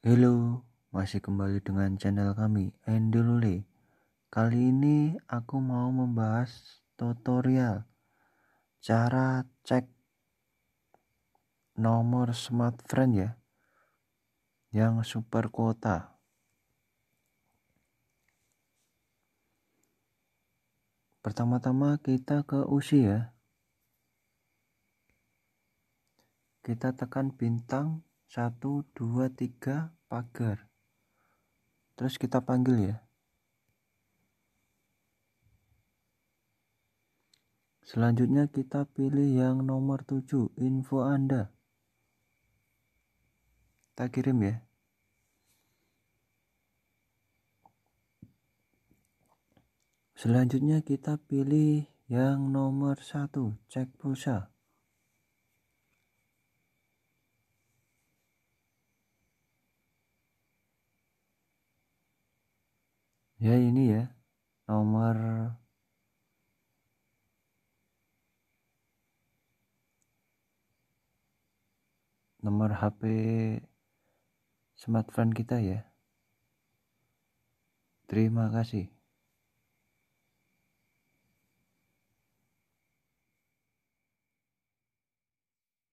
Halo, masih kembali dengan channel kami Endulule. Kali ini aku mau membahas tutorial cara cek nomor smartphone ya yang super kuota. Pertama-tama kita ke usia ya. Kita tekan bintang 1 2 3 pagar terus kita panggil ya Selanjutnya kita pilih yang nomor 7, info Anda. Kita kirim ya. Selanjutnya kita pilih yang nomor 1, cek pulsa. ya ini ya nomor nomor HP smartphone kita ya terima kasih